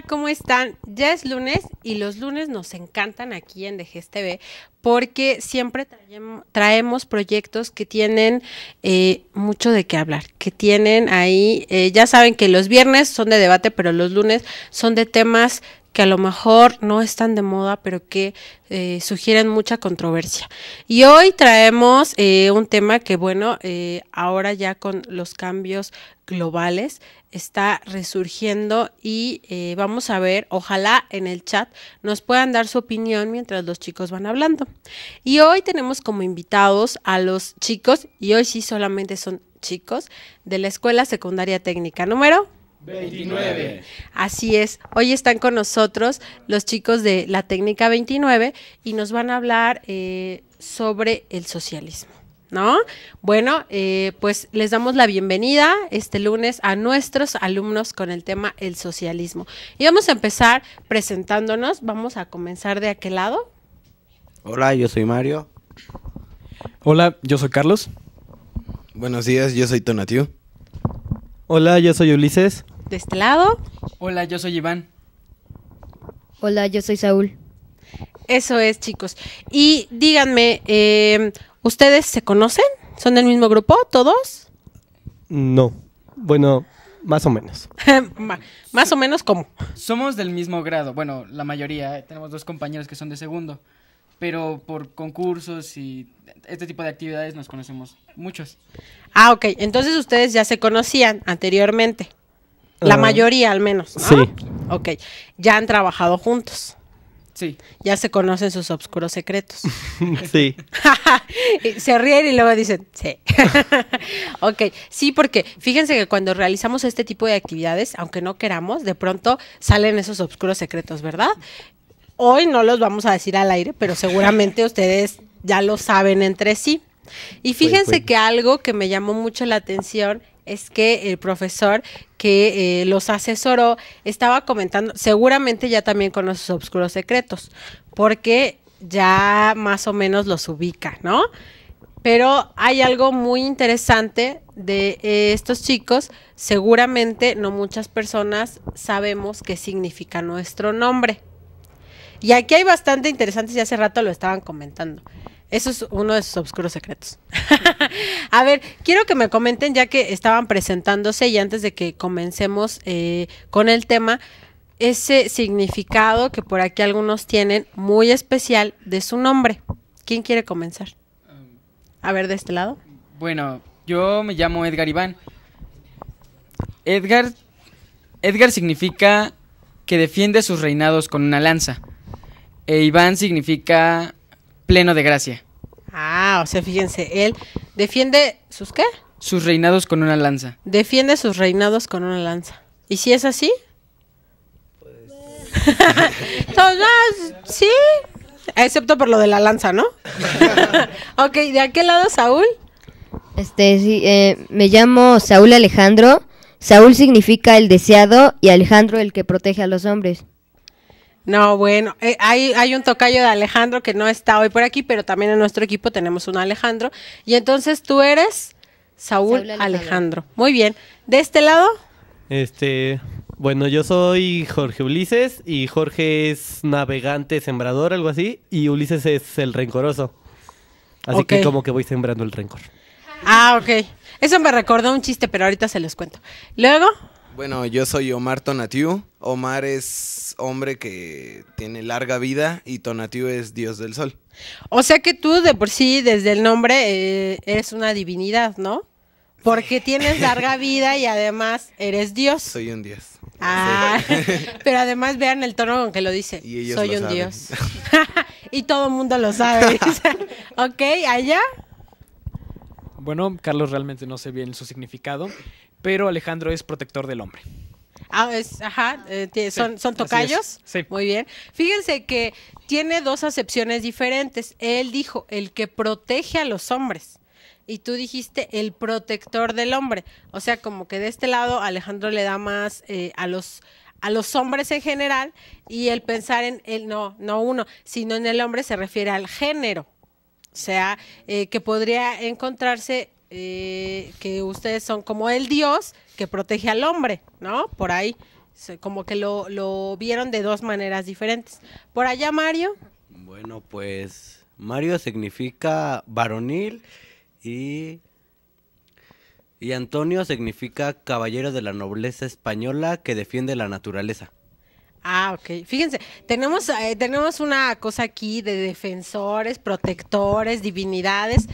¿cómo están? Ya es lunes y los lunes nos encantan aquí en DGSTV porque siempre traemos proyectos que tienen eh, mucho de qué hablar, que tienen ahí, eh, ya saben que los viernes son de debate, pero los lunes son de temas que a lo mejor no están de moda, pero que eh, sugieren mucha controversia. Y hoy traemos un tema que, bueno, ahora ya con los cambios globales, está resurgiendo y eh, vamos a ver, ojalá en el chat nos puedan dar su opinión mientras los chicos van hablando. Y hoy tenemos como invitados a los chicos, y hoy sí solamente son chicos, de la Escuela Secundaria Técnica número 29. Así es, hoy están con nosotros los chicos de la Técnica 29 y nos van a hablar eh, sobre el socialismo. ¿no? Bueno, eh, pues les damos la bienvenida este lunes a nuestros alumnos con el tema el socialismo. Y vamos a empezar presentándonos, vamos a comenzar de aquel lado. Hola, yo soy Mario. Hola, yo soy Carlos. Buenos días, yo soy Tonatiu. Hola, yo soy Ulises. De este lado. Hola, yo soy Iván. Hola, yo soy Saúl. Eso es, chicos. Y díganme, eh, ¿Ustedes se conocen? ¿Son del mismo grupo todos? No. Bueno, más o menos. más o menos como. Somos del mismo grado. Bueno, la mayoría. Tenemos dos compañeros que son de segundo. Pero por concursos y este tipo de actividades nos conocemos muchos. Ah, ok. Entonces ustedes ya se conocían anteriormente. La ah. mayoría al menos. Sí. Ok. Ya han trabajado juntos. Sí. Ya se conocen sus oscuros secretos. sí. se ríen y luego dicen, sí. ok, sí, porque fíjense que cuando realizamos este tipo de actividades, aunque no queramos, de pronto salen esos oscuros secretos, ¿verdad? Hoy no los vamos a decir al aire, pero seguramente ustedes ya lo saben entre sí. Y pues, fíjense pues. que algo que me llamó mucho la atención es que el profesor que eh, los asesoró estaba comentando, seguramente ya también conoce sus oscuros secretos, porque ya más o menos los ubica, ¿no? Pero hay algo muy interesante de estos chicos. Seguramente no muchas personas sabemos qué significa nuestro nombre. Y aquí hay bastante interesantes ya hace rato lo estaban comentando. Eso es uno de sus oscuros secretos. a ver, quiero que me comenten, ya que estaban presentándose y antes de que comencemos eh, con el tema, ese significado que por aquí algunos tienen muy especial de su nombre. ¿Quién quiere comenzar? A ver, de este lado. Bueno, yo me llamo Edgar Iván. Edgar, Edgar significa que defiende sus reinados con una lanza. E Iván significa pleno de gracia. Ah, o sea, fíjense, él defiende sus qué? Sus reinados con una lanza. Defiende sus reinados con una lanza. ¿Y si es así? Pues... pues sí, excepto por lo de la lanza, ¿no? ok, ¿de qué lado Saúl? Este, sí, eh, me llamo Saúl Alejandro. Saúl significa el deseado y Alejandro el que protege a los hombres. No, bueno, eh, hay, hay un tocayo de Alejandro que no está hoy por aquí, pero también en nuestro equipo tenemos un Alejandro. Y entonces tú eres Saúl, Alejandro. Muy bien. ¿De este lado? Este, bueno, yo soy Jorge Ulises y Jorge es navegante, sembrador, algo así, y Ulises es el rencoroso. Así que como que voy sembrando el rencor. Ah, ok. Eso me recordó un chiste, pero ahorita se los cuento. Luego. Bueno, yo soy Omar Tonatiu. Omar es hombre que tiene larga vida y Tonatiuh es dios del sol. O sea que tú de por sí, desde el nombre, eh, eres una divinidad, ¿no? Porque tienes larga vida y además eres dios. Soy un dios. Ah, pero además vean el tono con que lo dice. Soy un dios. y todo el mundo lo sabe. ok, allá. Bueno, Carlos realmente no sé bien su significado, pero Alejandro es protector del hombre. Ah, ajá, eh, son, tocayos. Sí. Muy bien. Fíjense que tiene dos acepciones diferentes. Él dijo, el que protege a los hombres. Y tú dijiste el protector del hombre. O sea, como que de este lado Alejandro le da más eh, a los a los hombres en general y el pensar en el no, no uno, sino en el hombre se refiere al género. O sea, eh, que podría encontrarse que ustedes son como el Dios protege al hombre, ¿no? Por ahí, como que lo, vieron de dos maneras diferentes. Por allá, Mario. Bueno, pues Mario significa varonil y y Antonio significa caballero de la nobleza española que defiende la naturaleza. Ah, ok. Fíjense, tenemos, eh, tenemos una cosa aquí de defensores, protectores, divinidades.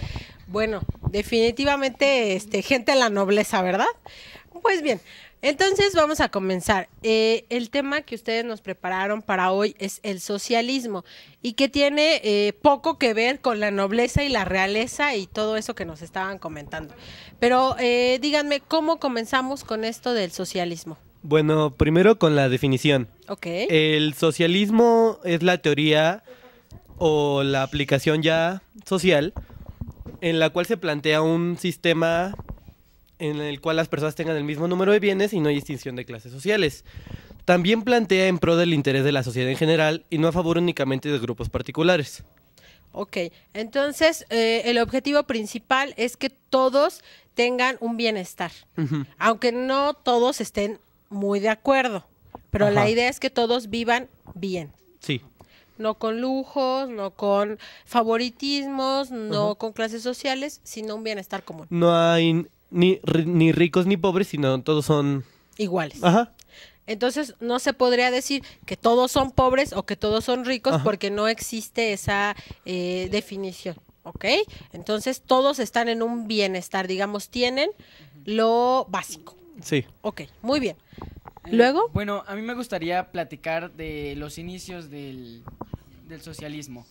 Bueno, definitivamente este, gente de la nobleza, ¿verdad? Pues bien, entonces vamos a comenzar. Eh, el tema que ustedes nos prepararon para hoy es el socialismo y que tiene eh, poco que ver con la nobleza y la realeza y todo eso que nos estaban comentando. Pero eh, díganme, ¿cómo comenzamos con esto del socialismo? Bueno, primero con la definición. Ok. El socialismo es la teoría o la aplicación ya social en la cual se plantea un sistema en el cual las personas tengan el mismo número de bienes y no hay distinción de clases sociales. También plantea en pro del interés de la sociedad en general y no a favor únicamente de grupos particulares. Ok, entonces eh, el objetivo principal es que todos tengan un bienestar, aunque no todos estén muy de acuerdo, pero la idea es que todos vivan bien. Sí. No con lujos, no con favoritismos, no con clases sociales, sino un bienestar común. No hay ni, ni ricos ni pobres, sino todos son... Iguales. Ajá. Entonces, no se podría decir que todos son pobres o que todos son ricos porque no existe esa eh, definición, ¿ok? Entonces, todos están en un bienestar, digamos, tienen lo básico. Sí. Ok, muy bien. Eh, Luego. Bueno, a mí me gustaría platicar de los inicios del, del socialismo.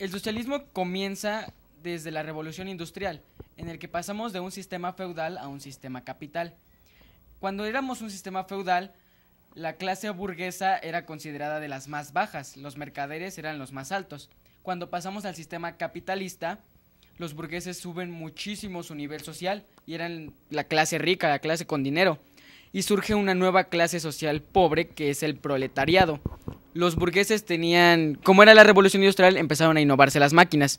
El socialismo comienza desde la revolución industrial en el que pasamos de un sistema feudal a un sistema capital. Cuando éramos un sistema feudal, la clase burguesa era considerada de las más bajas, los mercaderes eran los más altos. Cuando pasamos al sistema capitalista, los burgueses suben muchísimo su nivel social y eran la clase rica, la clase con dinero. Y surge una nueva clase social pobre que es el proletariado. Los burgueses tenían, como era la revolución industrial, empezaron a innovarse las máquinas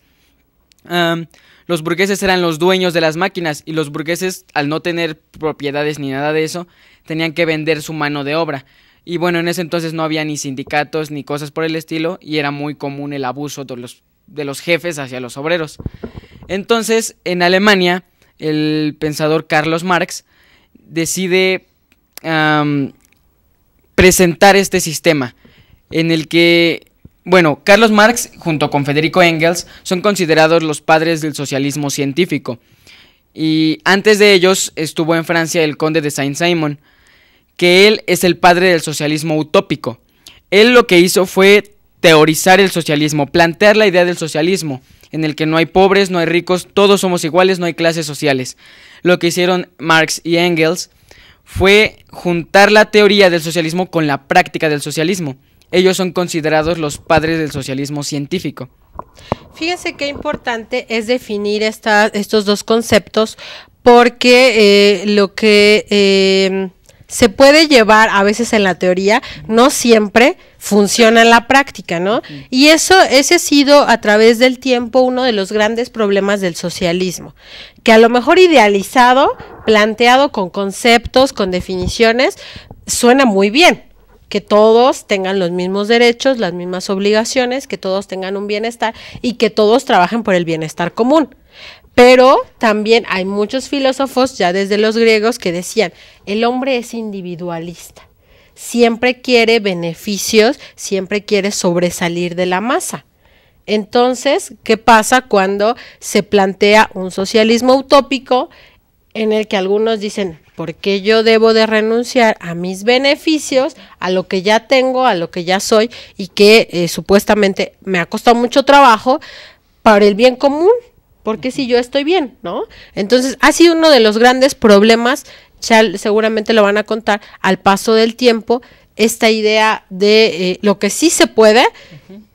los burgueses eran los dueños de las máquinas y los burgueses, al no tener propiedades ni nada de eso, tenían que vender su mano de obra. Y bueno, en ese entonces no había ni sindicatos ni cosas por el estilo y era muy común el abuso de los, de los jefes hacia los obreros. Entonces, en Alemania, el pensador Carlos Marx decide presentar este sistema en el que bueno, Carlos Marx junto con Federico Engels son considerados los padres del socialismo científico. Y antes de ellos estuvo en Francia el conde de Saint-Simon, que él es el padre del socialismo utópico. Él lo que hizo fue teorizar el socialismo, plantear la idea del socialismo, en el que no hay pobres, no hay ricos, todos somos iguales, no hay clases sociales. Lo que hicieron Marx y Engels fue juntar la teoría del socialismo con la práctica del socialismo. Ellos son considerados los padres del socialismo científico. Fíjense qué importante es definir estos dos conceptos porque eh, lo que em, se puede llevar a veces en la teoría no siempre funciona en la práctica, ¿no? Y eso, ese ha sido a través del tiempo uno de los grandes problemas del socialismo, que a lo mejor idealizado, planteado con conceptos, con definiciones, suena muy bien, que todos tengan los mismos derechos, las mismas obligaciones, que todos tengan un bienestar y que todos trabajen por el bienestar común. Pero también hay muchos filósofos, ya desde los griegos, que decían, el hombre es individualista, siempre quiere beneficios, siempre quiere sobresalir de la masa. Entonces, ¿qué pasa cuando se plantea un socialismo utópico en el que algunos dicen, ¿por qué yo debo de renunciar a mis beneficios, a lo que ya tengo, a lo que ya soy y que eh, supuestamente me ha costado mucho trabajo para el bien común? Porque si yo estoy bien, ¿no? Entonces, ha sido uno de los grandes problemas, seguramente lo van a contar al paso del tiempo, esta idea de eh, lo que sí se puede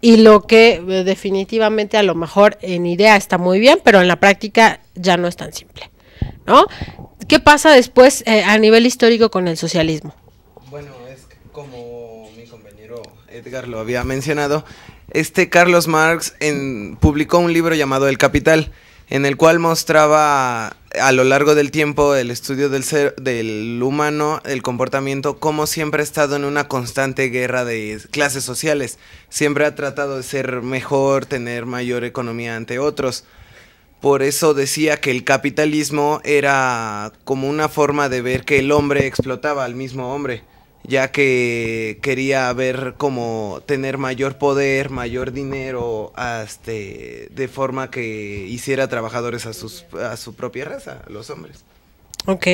y lo que eh, definitivamente a lo mejor en idea está muy bien, pero en la práctica ya no es tan simple. ¿no? ¿Qué pasa después eh, a nivel histórico con el socialismo? Bueno, es como mi compañero Edgar lo había mencionado, este Carlos Marx publicó un libro llamado El Capital, en el cual mostraba a lo largo del tiempo el estudio del, ser, del humano, el comportamiento, como siempre ha estado en una constante guerra de clases sociales. Siempre ha tratado de ser mejor, tener mayor economía ante otros. Por eso decía que el capitalismo era como una forma de ver que el hombre explotaba al mismo hombre, ya que quería ver como tener mayor poder, mayor dinero, de forma que hiciera trabajadores a, a su propia raza, los hombres. Ok.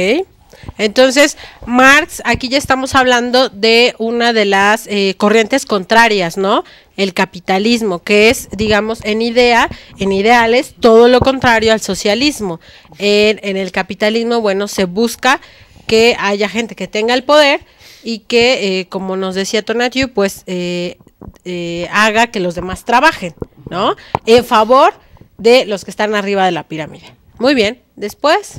Entonces, Marx, aquí ya estamos hablando de una de las eh, corrientes contrarias, ¿no? El capitalismo, que es, digamos, en idea, en ideales, todo lo contrario al socialismo. En, el capitalismo, bueno, se busca que haya gente que tenga el poder y que, eh, como nos decía Tonatiu, pues eh, haga que los demás trabajen, ¿no? En favor de los que están arriba de la pirámide. Muy bien, después.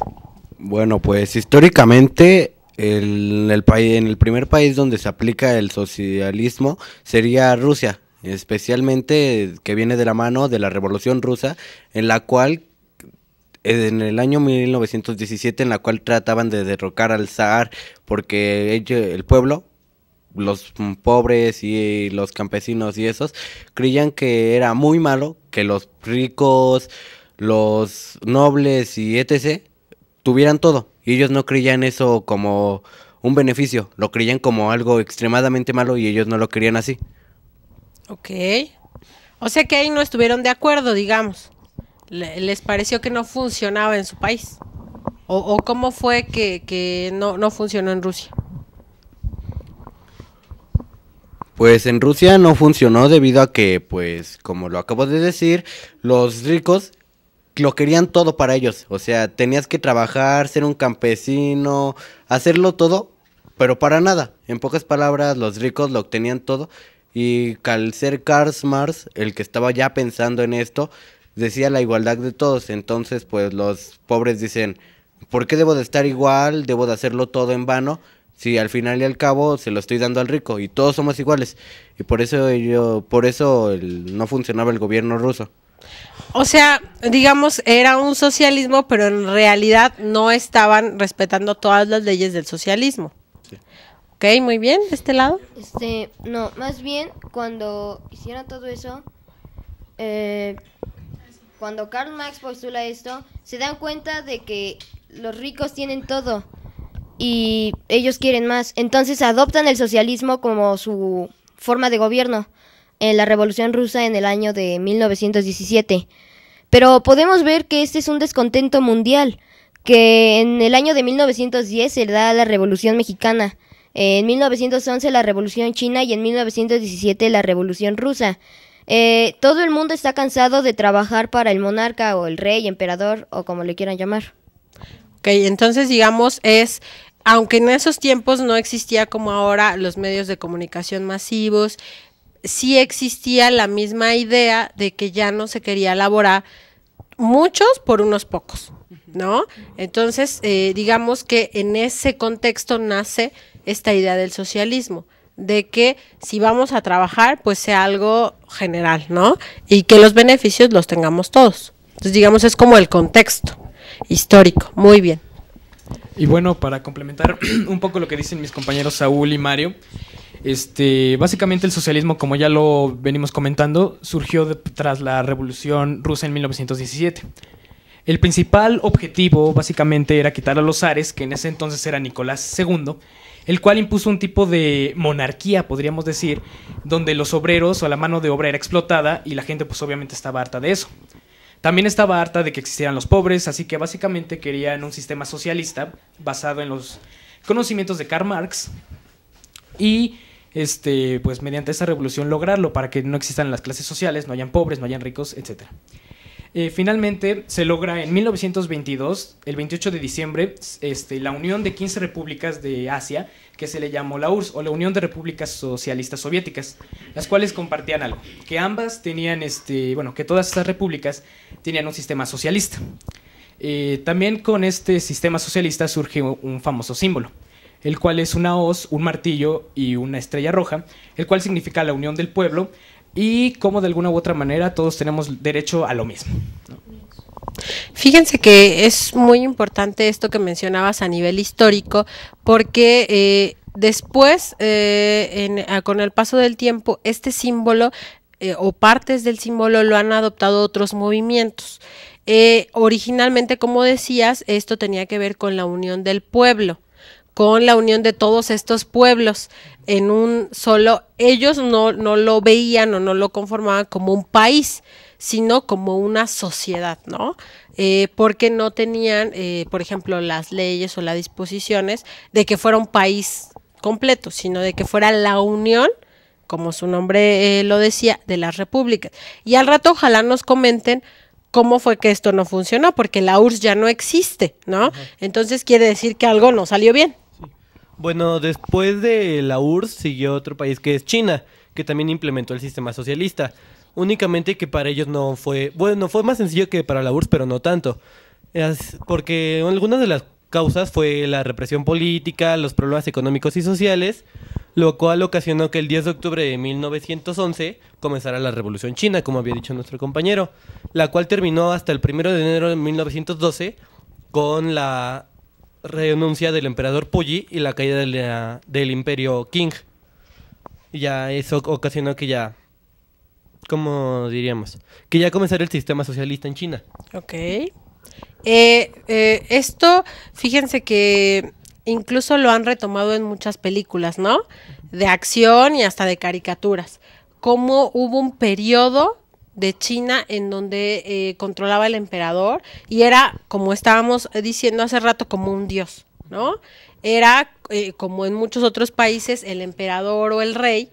Bueno, pues históricamente el, país, en el primer país donde se aplica el socialismo sería Rusia, especialmente que viene de la mano de la Revolución Rusa, en la cual en el año 1917 en la cual trataban de derrocar al zar porque el pueblo los pobres y los campesinos y esos creían que era muy malo que los ricos, los nobles y etc tuvieran todo. Y ellos no creían eso como un beneficio, lo creían como algo extremadamente malo y ellos no lo querían así. Ok. O sea que ahí no estuvieron de acuerdo, digamos. les pareció que no funcionaba en su país. ¿O, cómo fue que, no, no funcionó en Rusia? Pues en Rusia no funcionó debido a que, pues, como lo acabo de decir, los ricos lo querían todo para ellos. O sea, tenías que trabajar, ser un campesino, hacerlo todo, pero para nada. En pocas palabras, los ricos lo obtenían todo. Y calcer ser Karl Marx el que estaba ya pensando en esto, decía la igualdad de todos. Entonces, pues los pobres dicen, ¿por qué debo de estar igual? ¿Debo de hacerlo todo en vano? Si al final y al cabo se lo estoy dando al rico y todos somos iguales. Y por eso, yo, por eso no funcionaba el gobierno ruso. O sea, digamos, era un socialismo, pero en realidad no estaban respetando todas las leyes del socialismo. Ok, muy bien, de este lado. Este, no, más bien cuando hicieron todo eso, eh, cuando Karl Marx postula esto, se dan cuenta de que los ricos tienen todo y ellos quieren más. Entonces adoptan el socialismo como su forma de gobierno en la Revolución Rusa en el año de 1917. Pero podemos ver que este es un descontento mundial, que en el año de 1910 se da la Revolución Mexicana, en 1911 la Revolución China y en 1917 la Revolución Rusa. Eh, todo el mundo está cansado de trabajar para el monarca o el rey, emperador o como le quieran llamar. Ok, entonces digamos es aunque en esos tiempos no existía como ahora los medios de comunicación masivos, sí existía la misma idea de que ya no se quería elaborar muchos por unos pocos, ¿no? Entonces, eh, digamos que en ese contexto nace esta idea del socialismo, de que si vamos a trabajar, pues sea algo general, ¿no? Y que los beneficios los tengamos todos. Entonces, digamos, es como el contexto histórico. Muy bien. Y bueno, para complementar un poco lo que dicen mis compañeros Saúl y Mario, este, básicamente el socialismo, como ya lo venimos comentando, surgió tras la Revolución Rusa en 1917. El principal objetivo básicamente era quitar a los zares, que en ese entonces era Nicolás II, el cual impuso un tipo de monarquía, podríamos decir, donde los obreros o la mano de obra era explotada y la gente pues obviamente estaba harta de eso. También estaba harta de que existieran los pobres, así que básicamente querían un sistema socialista basado en los conocimientos de Karl Marx y este, pues mediante esa revolución lograrlo para que no existan las clases sociales, no hayan pobres, no hayan ricos, etc. Eh, finalmente se logra en 1922, el 28 de diciembre, este, la unión de 15 repúblicas de Asia, que se le llamó la URSS o la Unión de Repúblicas Socialistas Soviéticas, las cuales compartían algo, que ambas tenían, este, bueno, que todas esas repúblicas tenían un sistema socialista. Eh, también con este sistema socialista surge un famoso símbolo, el cual es una hoz, un martillo y una estrella roja, el cual significa la unión del pueblo y como de alguna u otra manera todos tenemos derecho a lo mismo. Fíjense que es muy importante esto que mencionabas a nivel histórico porque... Eh, después, eh, con el paso del tiempo, este símbolo eh, o partes del símbolo lo han adoptado otros movimientos. originalmente, como decías, esto tenía que ver con la unión del pueblo con la unión de todos estos pueblos en un solo, ellos no, no lo veían o no lo conformaban como un país, sino como una sociedad, ¿no? Eh, porque no tenían, eh, por ejemplo, las leyes o las disposiciones de que fuera un país completo, sino de que fuera la unión como su nombre eh, lo decía, de las repúblicas. Y al rato ojalá nos comenten cómo fue que esto no funcionó, porque la URSS ya no existe, ¿no? Entonces quiere decir que algo no salió bien. Bueno, después de la URSS siguió otro país que es China, que también implementó el sistema socialista. Únicamente que para ellos no fue, bueno, fue más sencillo que para la URSS, pero no tanto. porque algunas de las causas fue la represión política, los problemas económicos y sociales, lo cual ocasionó que el 10 de octubre de 1911 comenzara la Revolución China, como había dicho nuestro compañero, la cual terminó hasta el 1 de enero de 1912 con la renuncia del emperador Puyi y la caída del eh, imperio Qing. Ya eso ocasionó que ya, ¿cómo diríamos? Que ya comenzara el sistema socialista en China. Ok. Eh, eh, esto, fíjense que incluso lo han retomado en muchas películas, ¿no? De acción y hasta de caricaturas. Cómo hubo un periodo de China en donde eh, controlaba el emperador y era, como estábamos diciendo hace rato, como un dios, ¿no? Era, eh, como en muchos otros países, el emperador o el rey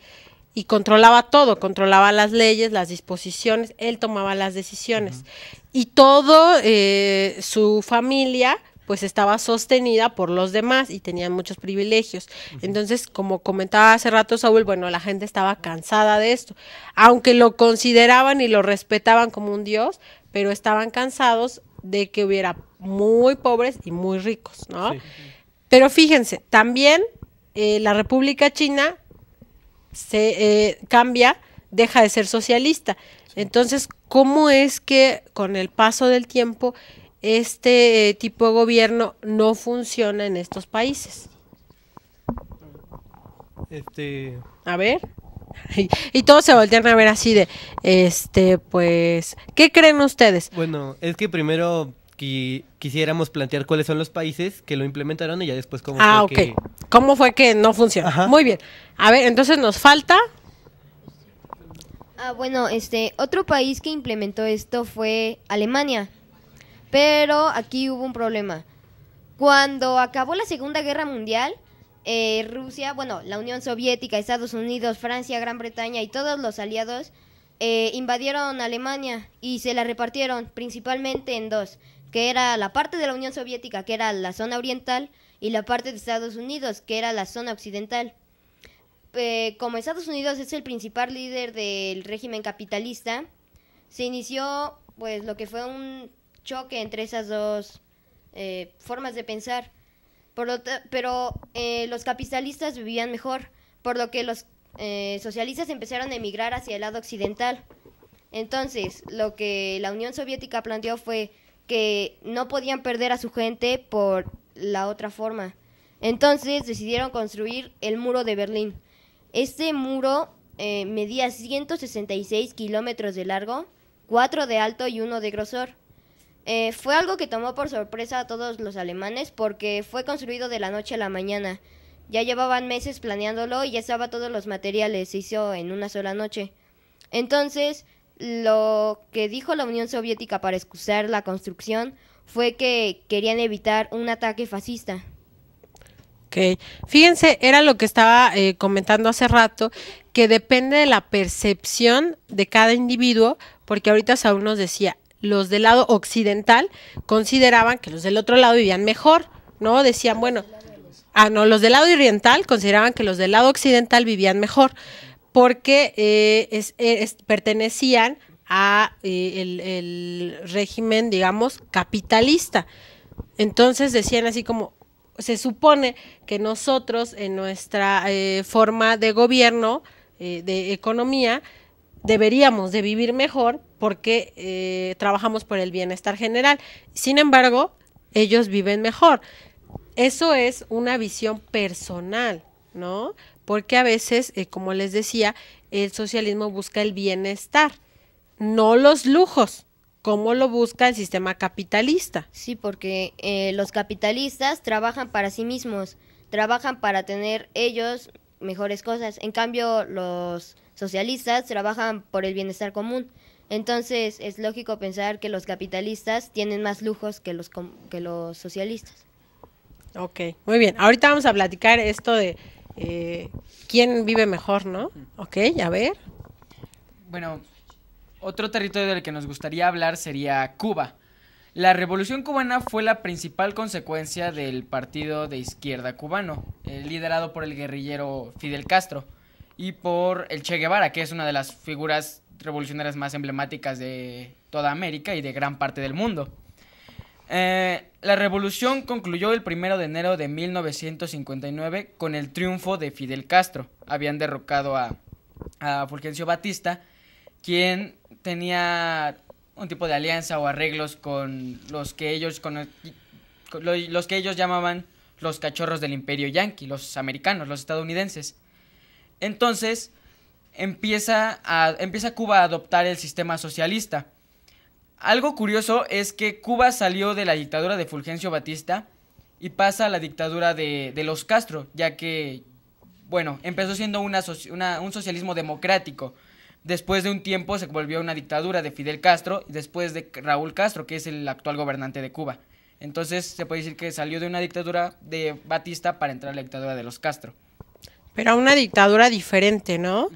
y controlaba todo, controlaba las leyes, las disposiciones, él tomaba las decisiones. Y todo eh, su familia pues estaba sostenida por los demás y tenían muchos privilegios. Entonces, como comentaba hace rato Saúl, bueno, la gente estaba cansada de esto, aunque lo consideraban y lo respetaban como un dios, pero estaban cansados de que hubiera muy pobres y muy ricos, ¿no? Pero fíjense, también eh, la República China se eh, cambia, deja de ser socialista. Entonces, ¿cómo es que con el paso del tiempo este tipo de gobierno no funciona en estos países. Este... A ver. Y, todos se voltean a ver así de, este, pues, ¿qué creen ustedes? Bueno, es que primero quisiéramos plantear cuáles son los países que lo implementaron y ya después cómo ah, fue que... ¿Cómo fue que no funcionó? Muy bien. A ver, entonces nos falta... Ah, bueno, este, otro país que implementó esto fue Alemania. Pero aquí hubo un problema. Cuando acabó la Segunda Guerra Mundial, eh, Rusia, bueno, la Unión Soviética, Estados Unidos, Francia, Gran Bretaña y todos los aliados eh, invadieron Alemania y se la repartieron principalmente en dos, que era la parte de la Unión Soviética, que era la zona oriental, y la parte de Estados Unidos, que era la zona occidental. como Estados Unidos es el principal líder del régimen capitalista, se inició pues lo que fue un choque entre esas dos eh, formas de pensar. Por lo pero eh, los capitalistas vivían mejor, por lo que los eh, socialistas empezaron a emigrar hacia el lado occidental. Entonces, lo que la Unión Soviética planteó fue que no podían perder a su gente por la otra forma. Entonces decidieron construir el muro de Berlín. Este muro medía 166 kilómetros de largo, 4 de alto y 1 de grosor. Eh, fue algo que tomó por sorpresa a todos los alemanes porque fue construido de la noche a la mañana. Ya llevaban meses planeándolo y ya estaba todos los materiales, se hizo en una sola noche. Entonces, lo que dijo la Unión Soviética para excusar la construcción fue que querían evitar un ataque fascista. Ok, fíjense, era lo que estaba eh, comentando hace rato, que depende de la percepción de cada individuo, porque ahorita Saúl nos decía, los del lado occidental consideraban que los del otro lado vivían mejor, ¿no? Decían, bueno, ah, no, los del lado oriental consideraban que los del lado occidental vivían mejor porque eh, eh, pertenecían a eh, el, régimen, digamos, capitalista. Entonces decían así como, se supone que nosotros en nuestra forma de gobierno, de economía, deberíamos de vivir mejor porque eh, trabajamos por el bienestar general. Sin embargo, ellos viven mejor. Eso es una visión personal, ¿no? Porque a veces, eh, como les decía, el socialismo busca el bienestar, no los lujos, como lo busca el sistema capitalista. Sí, porque eh, los capitalistas trabajan para sí mismos, trabajan para tener ellos mejores cosas. En cambio, los socialistas trabajan por el bienestar común. Entonces es lógico pensar que los capitalistas tienen más lujos que los, que los socialistas. Ok, muy bien. Ahorita vamos a platicar esto de eh, quién vive mejor, ¿no? Ok, a ver. Bueno, otro territorio del que nos gustaría hablar sería Cuba. La revolución cubana fue la principal consecuencia del partido de izquierda cubano, eh, liderado por el guerrillero Fidel Castro y por el Che Guevara, que es una de las figuras revolucionarias más emblemáticas de toda América y de gran parte del mundo. Eh, la revolución concluyó el 1 de enero de 1959 con el triunfo de Fidel Castro. Habían derrocado a, Fulgencio Batista, quien tenía un tipo de alianza o arreglos con los que ellos, los que ellos llamaban los cachorros del imperio Yankee, los americanos, los estadounidenses. Entonces, empieza, a, empieza Cuba a adoptar el sistema socialista. Algo curioso es que Cuba salió de la dictadura de Fulgencio Batista y pasa a la dictadura de, los Castro, ya que, bueno, empezó siendo un socialismo democrático. Después de un tiempo se volvió una dictadura de Fidel Castro y después de Raúl Castro, que es el actual gobernante de Cuba. Entonces se puede decir que salió de una dictadura de Batista para entrar a la dictadura de los Castro. Pero a una dictadura diferente, ¿no?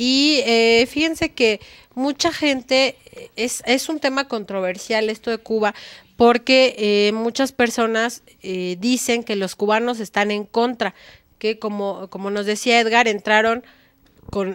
Y eh, fíjense que mucha gente, es, es un tema controversial esto de Cuba, porque eh, muchas personas eh, dicen que los cubanos están en contra, que como, como nos decía Edgar, entraron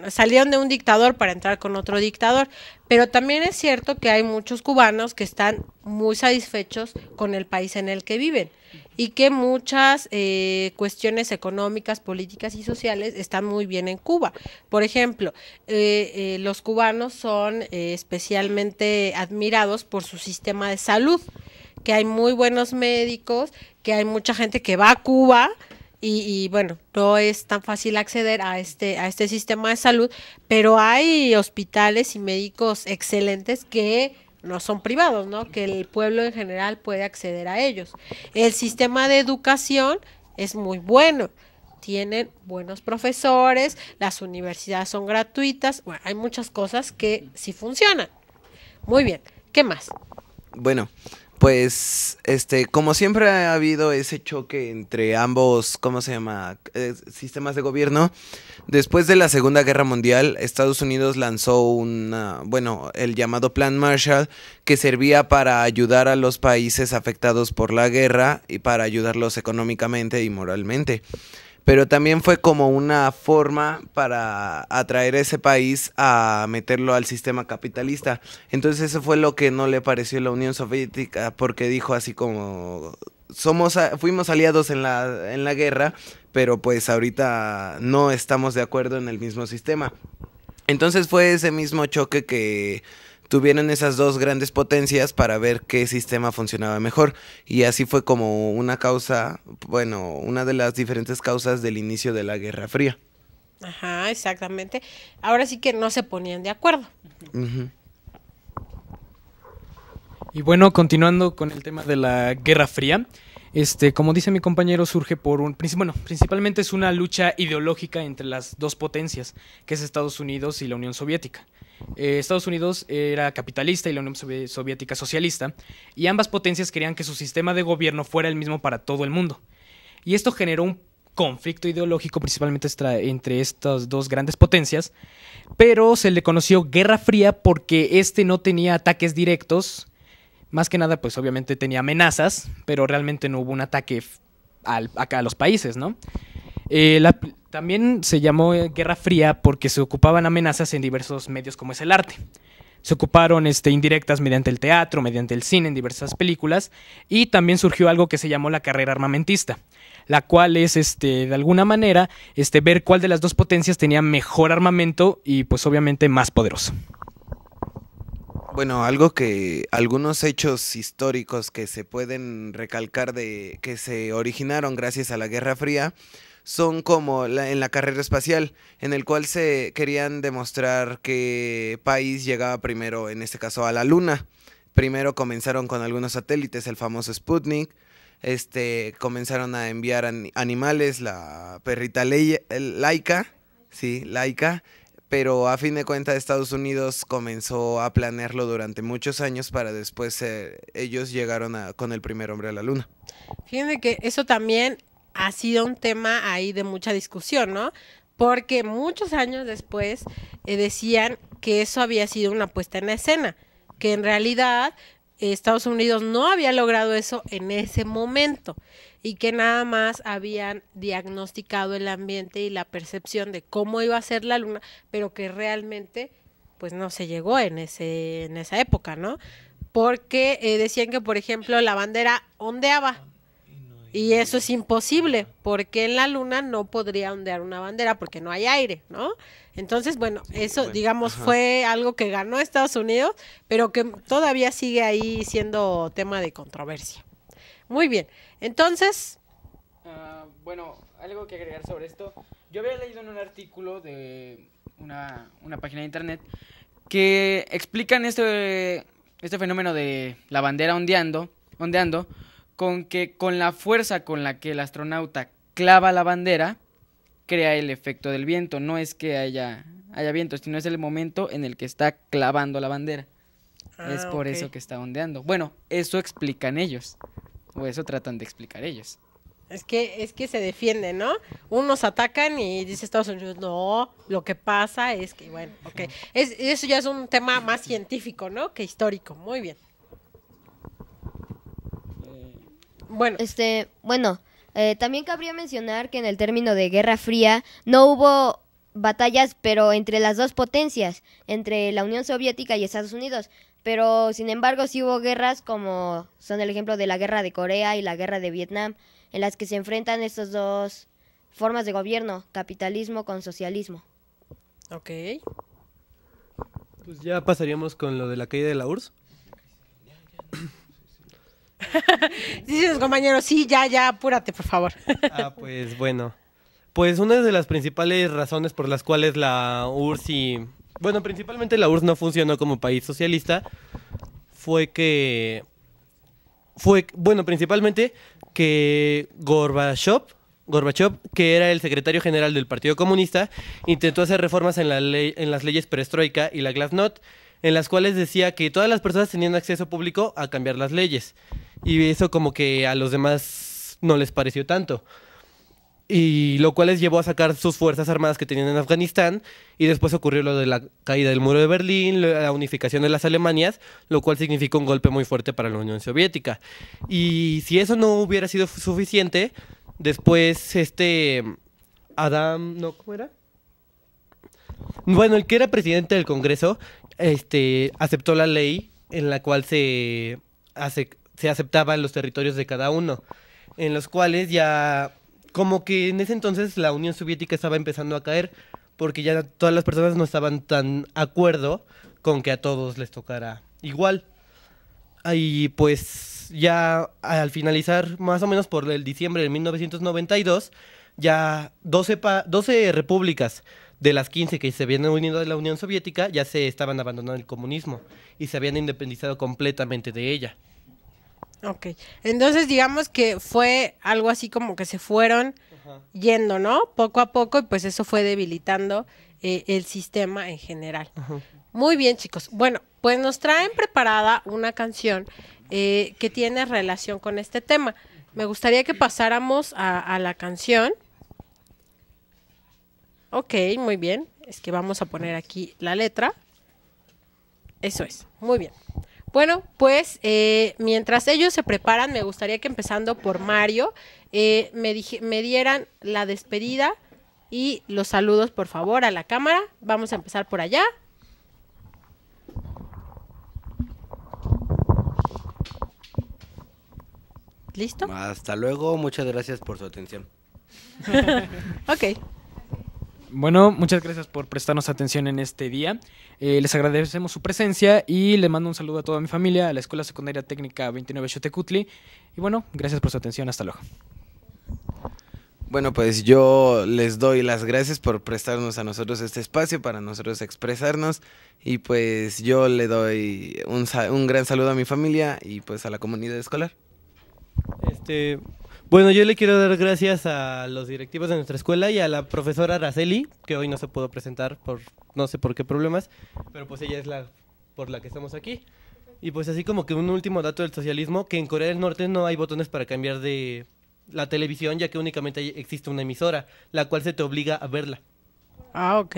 salieron de un dictador para entrar con otro dictador. Pero también es cierto que hay muchos cubanos que están muy satisfechos con el país en el que viven y que muchas eh, cuestiones económicas, políticas y sociales están muy bien en Cuba. Por ejemplo, eh, eh, los cubanos son especialmente admirados por su sistema de salud, que hay muy buenos médicos, que hay mucha gente que va a Cuba y, bueno, no es tan fácil acceder a este, a este sistema de salud, pero hay hospitales y médicos excelentes que no son privados, ¿no? Que el pueblo en general puede acceder a ellos. El sistema de educación es muy bueno tienen buenos profesores, las universidades son gratuitas, bueno, hay muchas cosas que sí funcionan. Muy bien, ¿qué más? Bueno, pues, este, como siempre ha habido ese choque entre ambos, ¿cómo se llama? Eh, sistemas de gobierno. Después de la Segunda Guerra Mundial, Estados Unidos lanzó bueno, el llamado Plan Marshall, que servía para ayudar a los países afectados por la guerra y para ayudarlos económicamente y moralmente pero también fue como una forma para atraer a ese país a meterlo al sistema capitalista. Entonces eso fue lo que no le pareció la Unión Soviética, porque dijo así como, somos, fuimos aliados en la, en la guerra, pero pues ahorita no estamos de acuerdo en el mismo sistema. Entonces fue ese mismo choque que tuvieron esas dos grandes potencias para ver qué sistema funcionaba mejor. Y así fue como una causa, bueno, una de las diferentes causas del inicio de la Guerra Fría. Ajá, exactamente. Ahora sí que no se ponían de acuerdo. Y bueno, continuando con el tema de la Guerra Fría, este, como dice mi compañero, surge por un, bueno, principalmente es una lucha ideológica entre las dos potencias, que es Estados Unidos y la Unión Soviética. Eh, Estados Unidos era capitalista y la Unión Soviética socialista, y ambas potencias querían que su sistema de gobierno fuera el mismo para todo el mundo. Y esto generó un conflicto ideológico principalmente entre estas dos grandes potencias, pero se le conoció Guerra Fría porque este no tenía ataques directos, más que nada pues obviamente tenía amenazas, pero realmente no hubo un ataque a los países, ¿no? Eh, también se llamó eh, Guerra Fría porque se ocupaban amenazas en diversos medios como es el arte. Se ocuparon este, indirectas mediante el teatro, mediante el cine, en diversas películas, y también surgió algo que se llamó la carrera armamentista, la cual es, este, de alguna manera, este, ver cuál de las dos potencias tenía mejor armamento y pues obviamente más poderoso. Bueno, algo que algunos hechos históricos que se pueden recalcar de que se originaron gracias a la Guerra Fría son como en la carrera espacial, en el cual se querían demostrar que país llegaba primero, en este caso, a la Luna. Primero comenzaron con algunos satélites, el famoso Sputnik, este, comenzaron a enviar animales, la perrita laica, sí, Laika, pero a fin de cuentas Estados Unidos comenzó a planearlo durante muchos años para después eh, ellos llegaron con el primer hombre a la luna. Fíjense que eso también ha sido un tema ahí de mucha discusión, ¿no? Porque muchos años después eh, decían que eso había sido una puesta en escena, que en realidad eh, Estados Unidos no había logrado eso en ese momento y que nada más habían diagnosticado el ambiente y la percepción de cómo iba a ser la luna, pero que realmente pues no se llegó en ese en esa época, ¿no? Porque eh, decían que por ejemplo la bandera ondeaba y eso es imposible, porque en la luna no podría ondear una bandera porque no hay aire, ¿no? Entonces, bueno, eso, digamos, fue algo que ganó Estados Unidos, pero que todavía sigue ahí siendo tema de controversia. Muy bien, entonces... Ah, bueno, algo que agregar sobre esto. Yo había leído en un artículo de una, página de internet que explican este, este fenómeno de la bandera ondeando, ondeando con que con la fuerza con la que el astronauta clava la bandera, crea el efecto del viento. No es que haya, haya viento, sino es el momento en el que está clavando la bandera. Ah, es por eso que está ondeando. Bueno, eso explican ellos. O eso tratan de explicar ellos. Es que, es que se defienden, ¿no? Unos atacan y dice Estados Unidos, no, lo que pasa es que, bueno, ok. eso ya es un tema más científico, ¿no? Que histórico. Muy bien. Bueno. Este, bueno, eh, también cabría mencionar que en el término de Guerra Fría no hubo batallas, pero entre las dos potencias, entre la Unión Soviética y Estados Unidos. Pero, sin embargo, sí hubo guerras como son el ejemplo de la Guerra de Corea y la Guerra de Vietnam, en las que se enfrentan estas dos formas de gobierno, capitalismo con socialismo. Ok. Pues ya pasaríamos con lo de la caída de la URSS. Sí, compañeros, sí, ya, ya, apúrate, por favor. ah, pues bueno. Pues una de las principales razones por las cuales la URSS y... Bueno, principalmente la URSS no funcionó como país socialista fue que... Fue, bueno, principalmente que Gorbachev, Gorbachev, que era el secretario general del Partido Comunista, intentó hacer reformas en, la en las leyes perestroika y la glasnost, en las cuales decía que todas las personas tenían acceso público a cambiar las leyes. Y eso como que a los demás no les pareció tanto. Y lo cual les llevó a sacar sus fuerzas armadas que tenían en Afganistán. Y después ocurrió lo de la caída del muro de Berlín, la unificación de las Alemanias, lo cual significó un golpe muy fuerte para la Unión Soviética. Y si eso no hubiera sido suficiente, después este... Adam, ¿no? ¿Cómo era? Bueno, el que era presidente del Congreso este, aceptó la ley en la cual se, aceptaban los territorios de cada uno, en los cuales ya, como que en ese entonces la Unión Soviética estaba empezando a caer, porque ya todas las personas no estaban tan acuerdo con que a todos les tocara igual. Y pues ya al finalizar, más o menos por el diciembre de 1992, ya 12 repúblicas de las 15 que se habían unido a la Unión Soviética, ya se estaban abandonando el comunismo y se habían independizado completamente de ella. Ok, entonces digamos que fue algo así como que se fueron yendo, ¿no? Poco a poco y pues eso fue debilitando eh, el sistema en general. Muy bien chicos, bueno, pues nos traen preparada una canción eh, que tiene relación con este tema. Me gustaría que pasáramos a la canción Ok, muy bien. Es que vamos a poner aquí la letra. Eso es, muy bien. Bueno, pues eh, mientras ellos se preparan, me gustaría que empezando por Mario, eh, me, dije, me dieran la despedida y los saludos, por favor, a la cámara. Vamos a empezar por allá. ¿Listo? Hasta luego, muchas gracias por su atención. ok. Bueno, muchas gracias por prestarnos atención en este día. Eh, les agradecemos su presencia y le mando un saludo a toda mi familia, a la Escuela Secundaria Técnica 29 Xotecutli. Y bueno, gracias por su atención. Hasta luego. Bueno, pues yo les doy las gracias por prestarnos a nosotros este espacio para nosotros expresarnos y pues yo le doy un, un gran saludo a mi familia y pues a la comunidad escolar. Este, bueno, yo le quiero dar gracias a los directivos de nuestra escuela y a la profesora Araceli, que hoy no se pudo presentar por no sé por qué problemas, pero pues ella es la por la que estamos aquí. Y pues así como que un último dato del socialismo, que en Corea del Norte no hay botones para cambiar de la televisión, ya que únicamente existe una emisora, la cual se te obliga a verla. Ah, ok.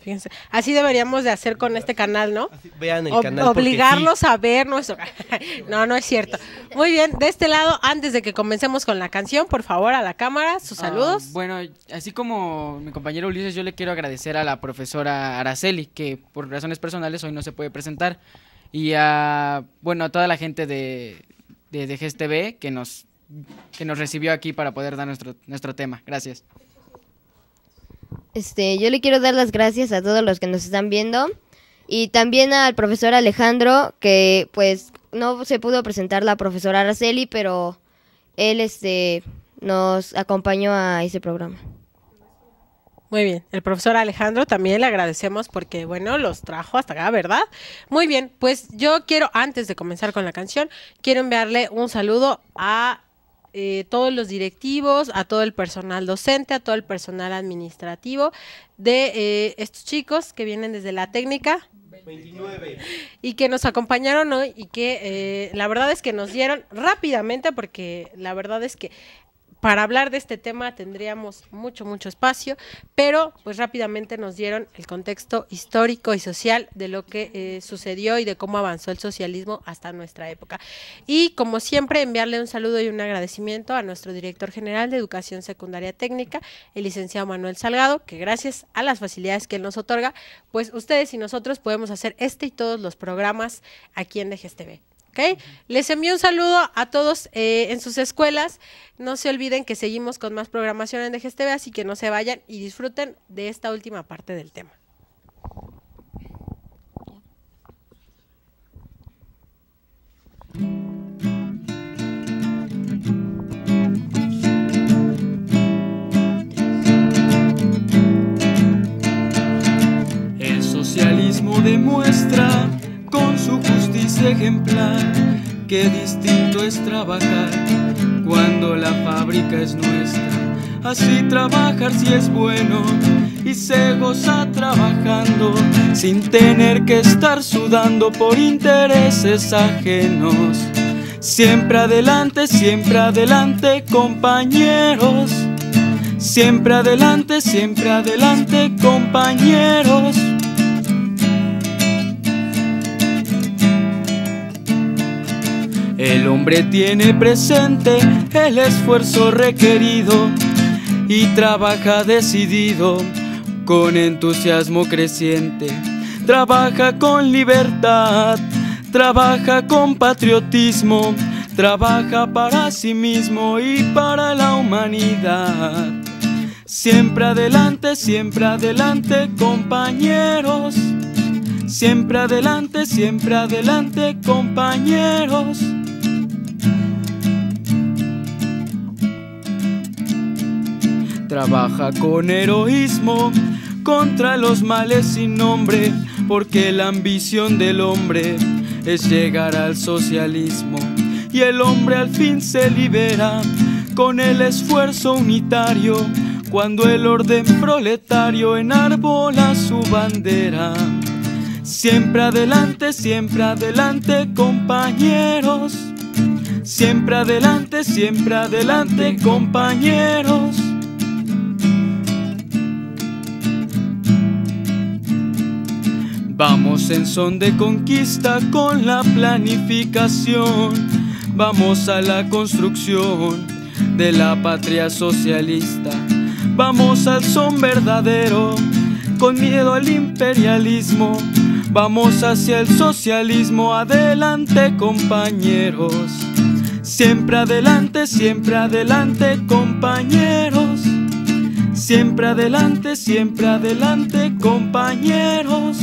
Fíjense. Así deberíamos de hacer con este canal, ¿no? Vean el canal. Obligarlos a ver nuestro. no, no es cierto. Muy bien, de este lado, antes de que comencemos con la canción, por favor, a la cámara, sus ah, saludos. bueno, así como mi compañero Ulises, yo le quiero agradecer a la profesora Araceli, que por razones personales hoy no se puede presentar. Y a, bueno, a toda la gente de, de, de GSTV que nos, que nos recibió aquí para poder dar nuestro, nuestro tema. Gracias. Este, yo le quiero dar las gracias a todos los que nos están viendo y también al profesor Alejandro que pues no se pudo presentar la profesora Araceli, pero él este nos acompañó a ese programa. Muy bien, el profesor Alejandro también le agradecemos porque, bueno, los trajo hasta acá, ¿verdad? Muy bien, pues yo quiero, antes de comenzar con la canción, quiero enviarle un saludo a eh, todos los directivos, a todo el personal docente, a todo el personal administrativo de eh, estos chicos que vienen desde la técnica. 29. Y que nos acompañaron hoy y que eh, la verdad es que nos dieron rápidamente porque la verdad es que para hablar de este tema tendríamos mucho, mucho espacio, pero pues rápidamente nos dieron el contexto histórico y social de lo que eh, sucedió y de cómo avanzó el socialismo hasta nuestra época. Y como siempre, enviarle un saludo y un agradecimiento a nuestro director general de Educación Secundaria Técnica, el licenciado Manuel Salgado, que gracias a las facilidades que él nos otorga, pues ustedes y nosotros podemos hacer este y todos los programas aquí en DGSTV. Les envío un saludo a todos eh, en sus escuelas. No se olviden que seguimos con más programación en DGSTV, así que no se vayan y disfruten de esta última parte del tema. El socialismo demuestra con su justicia ejemplar, qué distinto es trabajar cuando la fábrica es nuestra. Así trabajar si es bueno y se goza trabajando sin tener que estar sudando por intereses ajenos. Siempre adelante, siempre adelante, compañeros. Siempre adelante, siempre adelante, compañeros. El hombre tiene presente el esfuerzo requerido y trabaja decidido con entusiasmo creciente. Trabaja con libertad, trabaja con patriotismo, trabaja para sí mismo y para la humanidad. Siempre adelante, siempre adelante, compañeros. Siempre adelante, siempre adelante, compañeros. trabaja con heroísmo contra los males sin nombre, porque la ambición del hombre es llegar al socialismo y el hombre al fin se libera con el esfuerzo unitario cuando el orden proletario enarbola su bandera. Siempre adelante, siempre adelante, compañeros. Siempre adelante, siempre adelante, compañeros. Vamos en son de conquista con la planificación. Vamos a la construcción de la patria socialista. Vamos al son verdadero, con miedo al imperialismo. Vamos hacia el socialismo, adelante compañeros. Siempre adelante, siempre adelante compañeros. Siempre adelante, siempre adelante compañeros.